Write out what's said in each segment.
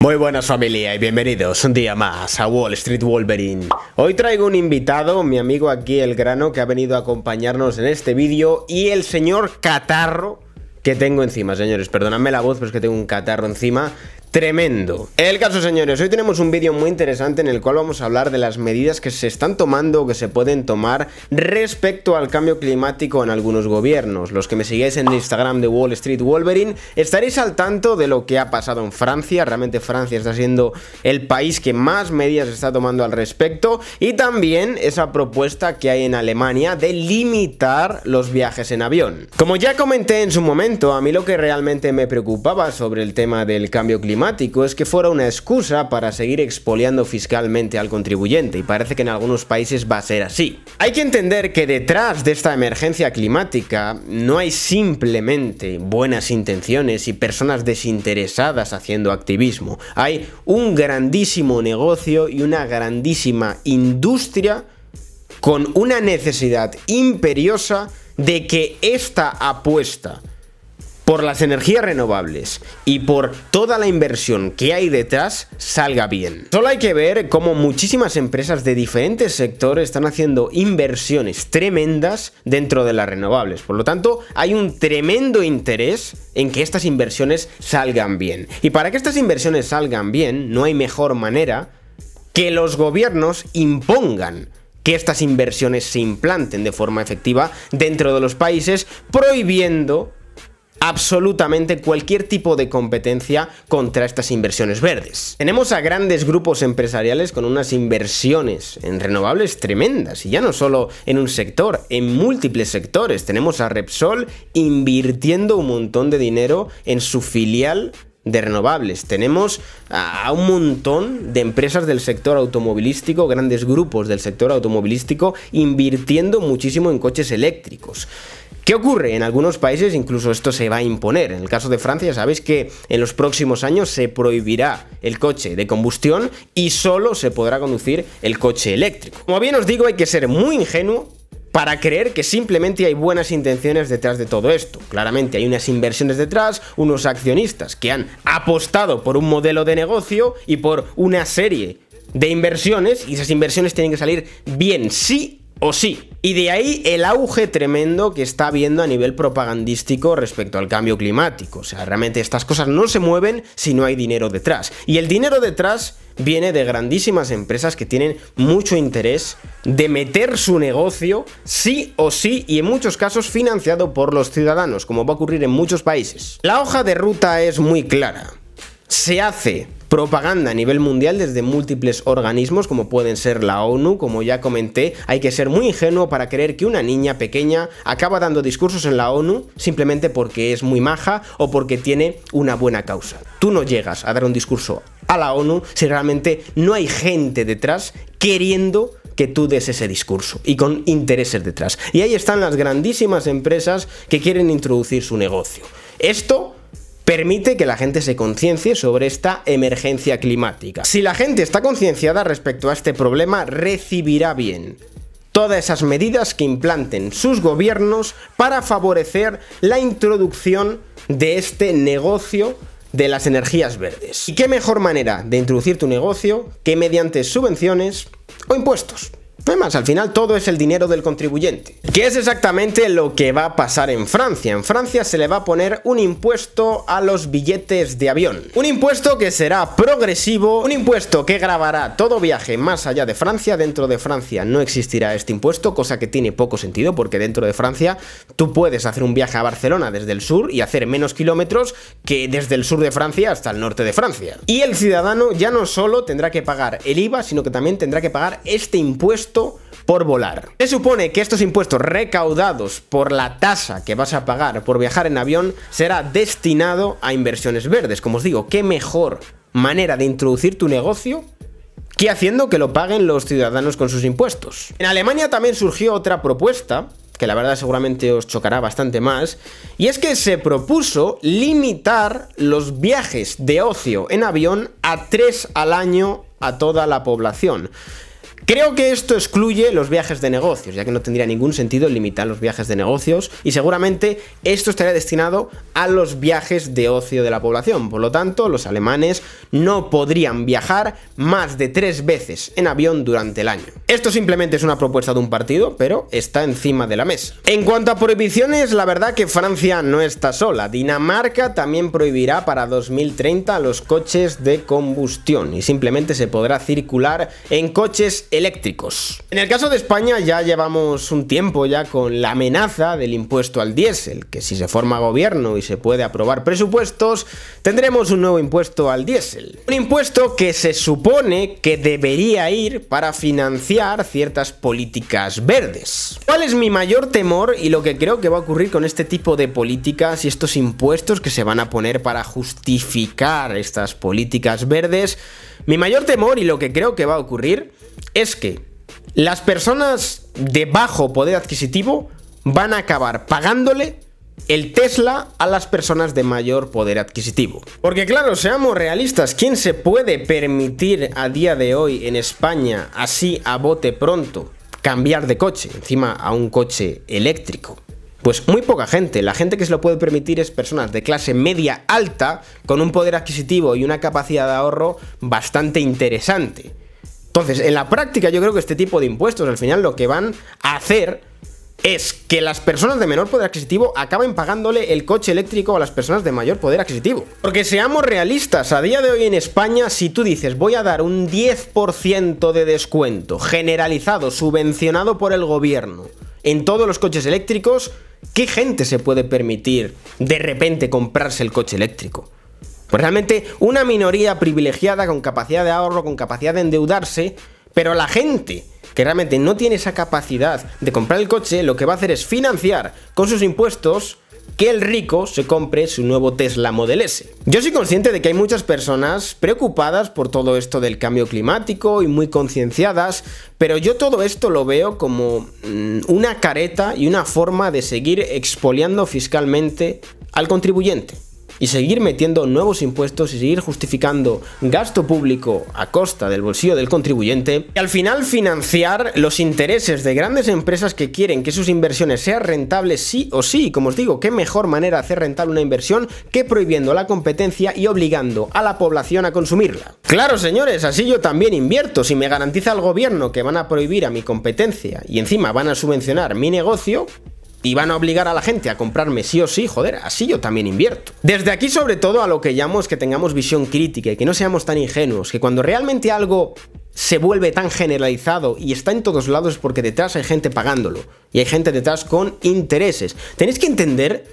Muy buenas familia y bienvenidos un día más a Wall Street Wolverine Hoy traigo un invitado, mi amigo aquí El Grano que ha venido a acompañarnos en este vídeo Y el señor Catarro que tengo encima, señores, perdonadme la voz pero es que tengo un catarro encima Tremendo. El caso, señores, hoy tenemos un vídeo muy interesante en el cual vamos a hablar de las medidas que se están tomando o que se pueden tomar respecto al cambio climático en algunos gobiernos. Los que me sigáis en Instagram de Wall Street Wolverine estaréis al tanto de lo que ha pasado en Francia. Realmente Francia está siendo el país que más medidas está tomando al respecto y también esa propuesta que hay en Alemania de limitar los viajes en avión. Como ya comenté en su momento, a mí lo que realmente me preocupaba sobre el tema del cambio climático es que fuera una excusa para seguir expoliando fiscalmente al contribuyente y parece que en algunos países va a ser así. Hay que entender que detrás de esta emergencia climática no hay simplemente buenas intenciones y personas desinteresadas haciendo activismo. Hay un grandísimo negocio y una grandísima industria con una necesidad imperiosa de que esta apuesta por las energías renovables y por toda la inversión que hay detrás salga bien. Solo hay que ver cómo muchísimas empresas de diferentes sectores están haciendo inversiones tremendas dentro de las renovables. Por lo tanto, hay un tremendo interés en que estas inversiones salgan bien. Y para que estas inversiones salgan bien, no hay mejor manera que los gobiernos impongan que estas inversiones se implanten de forma efectiva dentro de los países, prohibiendo absolutamente cualquier tipo de competencia contra estas inversiones verdes. Tenemos a grandes grupos empresariales con unas inversiones en renovables tremendas, y ya no solo en un sector, en múltiples sectores. Tenemos a Repsol invirtiendo un montón de dinero en su filial de renovables. Tenemos a un montón de empresas del sector automovilístico, grandes grupos del sector automovilístico, invirtiendo muchísimo en coches eléctricos. ¿Qué ocurre? En algunos países incluso esto se va a imponer. En el caso de Francia, sabéis que en los próximos años se prohibirá el coche de combustión y solo se podrá conducir el coche eléctrico. Como bien os digo, hay que ser muy ingenuo para creer que simplemente hay buenas intenciones detrás de todo esto. Claramente hay unas inversiones detrás, unos accionistas que han apostado por un modelo de negocio y por una serie de inversiones y esas inversiones tienen que salir bien sí o sí. Y de ahí el auge tremendo que está habiendo a nivel propagandístico respecto al cambio climático. O sea, realmente estas cosas no se mueven si no hay dinero detrás. Y el dinero detrás viene de grandísimas empresas que tienen mucho interés de meter su negocio sí o sí y en muchos casos financiado por los ciudadanos, como va a ocurrir en muchos países. La hoja de ruta es muy clara. Se hace propaganda a nivel mundial desde múltiples organismos como pueden ser la ONU, como ya comenté, hay que ser muy ingenuo para creer que una niña pequeña acaba dando discursos en la ONU simplemente porque es muy maja o porque tiene una buena causa. Tú no llegas a dar un discurso a la ONU si realmente no hay gente detrás queriendo que tú des ese discurso y con intereses detrás. Y ahí están las grandísimas empresas que quieren introducir su negocio. Esto permite que la gente se conciencie sobre esta emergencia climática. Si la gente está concienciada respecto a este problema, recibirá bien todas esas medidas que implanten sus gobiernos para favorecer la introducción de este negocio de las energías verdes. ¿Y qué mejor manera de introducir tu negocio que mediante subvenciones o impuestos? más, al final todo es el dinero del contribuyente. ¿Qué es exactamente lo que va a pasar en Francia. En Francia se le va a poner un impuesto a los billetes de avión. Un impuesto que será progresivo, un impuesto que grabará todo viaje más allá de Francia. Dentro de Francia no existirá este impuesto, cosa que tiene poco sentido porque dentro de Francia tú puedes hacer un viaje a Barcelona desde el sur y hacer menos kilómetros que desde el sur de Francia hasta el norte de Francia. Y el ciudadano ya no solo tendrá que pagar el IVA, sino que también tendrá que pagar este impuesto por volar. Se supone que estos impuestos recaudados por la tasa que vas a pagar por viajar en avión será destinado a inversiones verdes. Como os digo, qué mejor manera de introducir tu negocio que haciendo que lo paguen los ciudadanos con sus impuestos. En Alemania también surgió otra propuesta que la verdad seguramente os chocará bastante más, y es que se propuso limitar los viajes de ocio en avión a tres al año a toda la población. Creo que esto excluye los viajes de negocios, ya que no tendría ningún sentido limitar los viajes de negocios y seguramente esto estaría destinado a los viajes de ocio de la población. Por lo tanto, los alemanes no podrían viajar más de tres veces en avión durante el año. Esto simplemente es una propuesta de un partido, pero está encima de la mesa. En cuanto a prohibiciones, la verdad que Francia no está sola. Dinamarca también prohibirá para 2030 los coches de combustión y simplemente se podrá circular en coches eléctricos. En el caso de España ya llevamos un tiempo ya con la amenaza del impuesto al diésel, que si se forma gobierno y se puede aprobar presupuestos, tendremos un nuevo impuesto al diésel. Un impuesto que se supone que debería ir para financiar ciertas políticas verdes. ¿Cuál es mi mayor temor y lo que creo que va a ocurrir con este tipo de políticas y estos impuestos que se van a poner para justificar estas políticas verdes? Mi mayor temor y lo que creo que va a ocurrir es que las personas de bajo poder adquisitivo van a acabar pagándole el Tesla a las personas de mayor poder adquisitivo. Porque claro, seamos realistas, ¿quién se puede permitir a día de hoy en España, así a bote pronto, cambiar de coche, encima a un coche eléctrico? Pues muy poca gente. La gente que se lo puede permitir es personas de clase media alta con un poder adquisitivo y una capacidad de ahorro bastante interesante. Entonces, en la práctica yo creo que este tipo de impuestos al final lo que van a hacer es que las personas de menor poder adquisitivo acaben pagándole el coche eléctrico a las personas de mayor poder adquisitivo. Porque seamos realistas, a día de hoy en España, si tú dices voy a dar un 10% de descuento generalizado, subvencionado por el gobierno, en todos los coches eléctricos, ¿qué gente se puede permitir de repente comprarse el coche eléctrico? Pues realmente una minoría privilegiada con capacidad de ahorro, con capacidad de endeudarse, pero la gente que realmente no tiene esa capacidad de comprar el coche, lo que va a hacer es financiar con sus impuestos que el rico se compre su nuevo Tesla Model S. Yo soy consciente de que hay muchas personas preocupadas por todo esto del cambio climático y muy concienciadas, pero yo todo esto lo veo como mm, una careta y una forma de seguir expoliando fiscalmente al contribuyente y seguir metiendo nuevos impuestos y seguir justificando gasto público a costa del bolsillo del contribuyente y al final financiar los intereses de grandes empresas que quieren que sus inversiones sean rentables sí o sí. Como os digo, qué mejor manera hacer rentable una inversión que prohibiendo la competencia y obligando a la población a consumirla. Claro, señores, así yo también invierto. Si me garantiza el gobierno que van a prohibir a mi competencia y encima van a subvencionar mi negocio, y van a obligar a la gente a comprarme sí o sí, joder, así yo también invierto. Desde aquí sobre todo a lo que llamo es que tengamos visión crítica y que no seamos tan ingenuos, que cuando realmente algo se vuelve tan generalizado y está en todos lados es porque detrás hay gente pagándolo y hay gente detrás con intereses. Tenéis que entender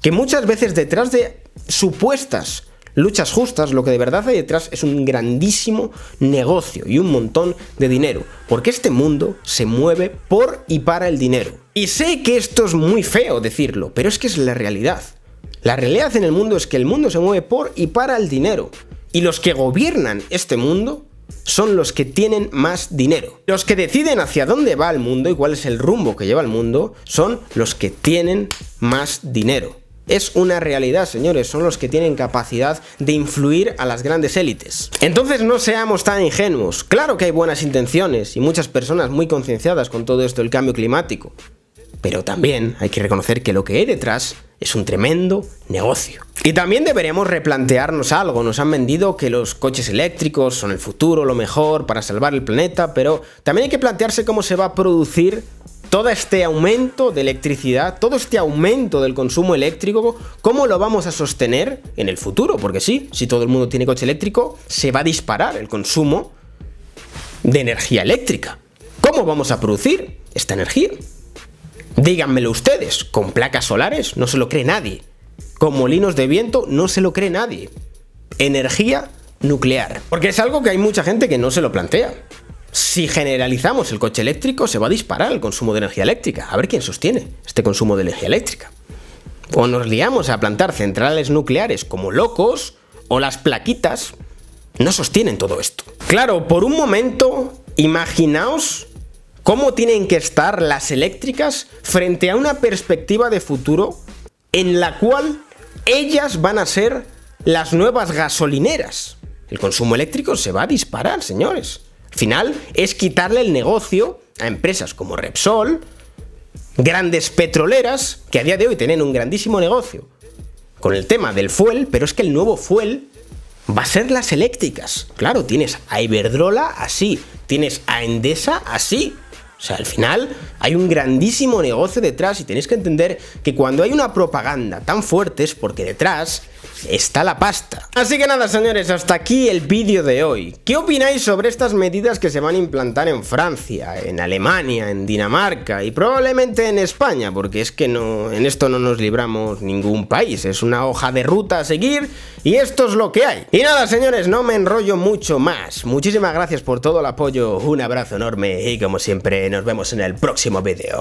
que muchas veces detrás de supuestas luchas justas, lo que de verdad hay detrás es un grandísimo negocio y un montón de dinero, porque este mundo se mueve por y para el dinero. Y sé que esto es muy feo decirlo, pero es que es la realidad. La realidad en el mundo es que el mundo se mueve por y para el dinero. Y los que gobiernan este mundo son los que tienen más dinero. Los que deciden hacia dónde va el mundo y cuál es el rumbo que lleva el mundo son los que tienen más dinero es una realidad, señores, son los que tienen capacidad de influir a las grandes élites. Entonces no seamos tan ingenuos, claro que hay buenas intenciones y muchas personas muy concienciadas con todo esto del cambio climático, pero también hay que reconocer que lo que hay detrás es un tremendo negocio. Y también deberíamos replantearnos algo. Nos han vendido que los coches eléctricos son el futuro, lo mejor para salvar el planeta, pero también hay que plantearse cómo se va a producir todo este aumento de electricidad, todo este aumento del consumo eléctrico, ¿cómo lo vamos a sostener en el futuro? Porque sí, si todo el mundo tiene coche eléctrico, se va a disparar el consumo de energía eléctrica. ¿Cómo vamos a producir esta energía? Díganmelo ustedes, con placas solares no se lo cree nadie. Con molinos de viento no se lo cree nadie. Energía nuclear. Porque es algo que hay mucha gente que no se lo plantea si generalizamos el coche eléctrico, se va a disparar el consumo de energía eléctrica. A ver quién sostiene este consumo de energía eléctrica. O nos liamos a plantar centrales nucleares como locos, o las plaquitas, no sostienen todo esto. Claro, por un momento, imaginaos cómo tienen que estar las eléctricas frente a una perspectiva de futuro en la cual ellas van a ser las nuevas gasolineras. El consumo eléctrico se va a disparar, señores final es quitarle el negocio a empresas como Repsol, grandes petroleras, que a día de hoy tienen un grandísimo negocio con el tema del fuel, pero es que el nuevo fuel va a ser las eléctricas. Claro, tienes a Iberdrola así, tienes a Endesa así. O sea, al final hay un grandísimo negocio detrás y tenéis que entender que cuando hay una propaganda tan fuerte es porque detrás está la pasta. Así que nada, señores, hasta aquí el vídeo de hoy. ¿Qué opináis sobre estas medidas que se van a implantar en Francia, en Alemania, en Dinamarca y probablemente en España? Porque es que no, en esto no nos libramos ningún país, es una hoja de ruta a seguir y esto es lo que hay. Y nada, señores, no me enrollo mucho más. Muchísimas gracias por todo el apoyo, un abrazo enorme y como siempre nos vemos en el próximo vídeo.